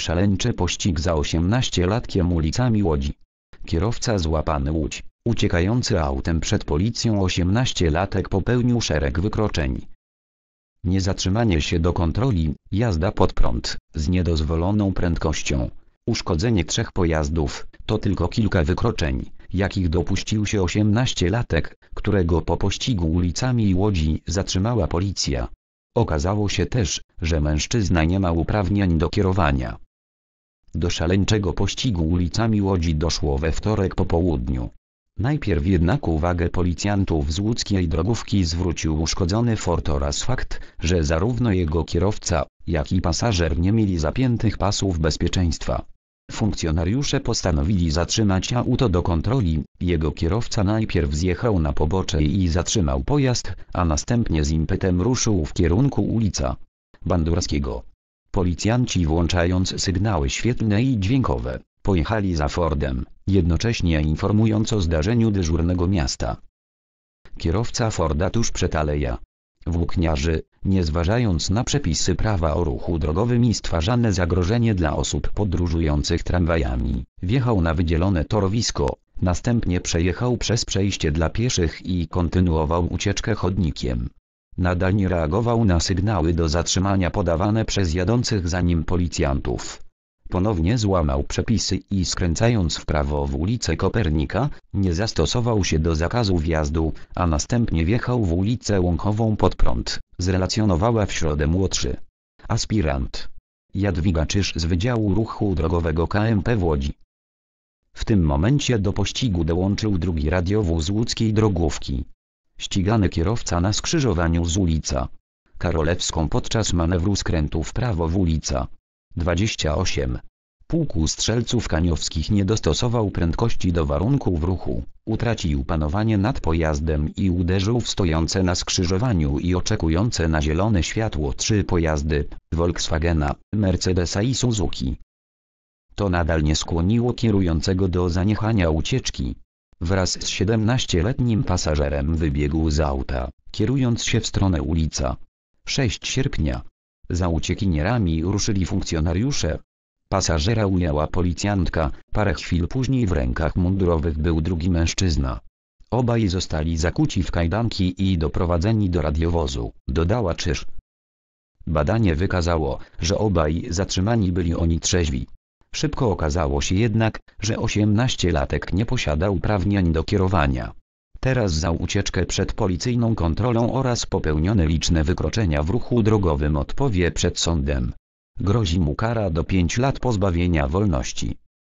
Szaleńczy pościg za 18-latkiem ulicami Łodzi. Kierowca złapany Łódź, uciekający autem przed policją 18-latek popełnił szereg wykroczeń. Niezatrzymanie się do kontroli, jazda pod prąd, z niedozwoloną prędkością, uszkodzenie trzech pojazdów, to tylko kilka wykroczeń, jakich dopuścił się 18-latek, którego po pościgu ulicami Łodzi zatrzymała policja. Okazało się też, że mężczyzna nie ma uprawnień do kierowania. Do szaleńczego pościgu ulicami Łodzi doszło we wtorek po południu. Najpierw jednak uwagę policjantów z łódzkiej drogówki zwrócił uszkodzony Ford oraz fakt, że zarówno jego kierowca, jak i pasażer nie mieli zapiętych pasów bezpieczeństwa. Funkcjonariusze postanowili zatrzymać auto do kontroli, jego kierowca najpierw zjechał na pobocze i zatrzymał pojazd, a następnie z impetem ruszył w kierunku ulica Bandurskiego. Policjanci włączając sygnały świetlne i dźwiękowe, pojechali za Fordem, jednocześnie informując o zdarzeniu dyżurnego miasta. Kierowca Forda tuż przed Aleja. Włókniarzy, nie zważając na przepisy prawa o ruchu drogowym i stwarzane zagrożenie dla osób podróżujących tramwajami, wjechał na wydzielone torowisko, następnie przejechał przez przejście dla pieszych i kontynuował ucieczkę chodnikiem, Nadal nie reagował na sygnały do zatrzymania podawane przez jadących za nim policjantów. Ponownie złamał przepisy i skręcając w prawo w ulicę Kopernika, nie zastosował się do zakazu wjazdu, a następnie wjechał w ulicę Łąkową pod prąd, zrelacjonowała w środę młodszy. Aspirant. Jadwiga Czyż z Wydziału Ruchu Drogowego KMP w Łodzi. W tym momencie do pościgu dołączył drugi radiowóz łódzkiej drogówki ścigany kierowca na skrzyżowaniu z ulica. Karolewską podczas manewru skrętu w prawo w ulica. 28. Pułku strzelców kaniowskich nie dostosował prędkości do warunków ruchu, utracił panowanie nad pojazdem i uderzył w stojące na skrzyżowaniu i oczekujące na zielone światło trzy pojazdy, Volkswagena, Mercedesa i Suzuki. To nadal nie skłoniło kierującego do zaniechania ucieczki. Wraz z 17-letnim pasażerem wybiegł z auta, kierując się w stronę ulica. 6 sierpnia. Za uciekinierami ruszyli funkcjonariusze. Pasażera ujęła policjantka, parę chwil później w rękach mundurowych był drugi mężczyzna. Obaj zostali zakuci w kajdanki i doprowadzeni do radiowozu, dodała Czyż. Badanie wykazało, że obaj zatrzymani byli oni trzeźwi. Szybko okazało się jednak, że 18-latek nie posiada uprawnień do kierowania. Teraz za ucieczkę przed policyjną kontrolą oraz popełnione liczne wykroczenia w ruchu drogowym odpowie przed sądem. Grozi mu kara do 5 lat pozbawienia wolności.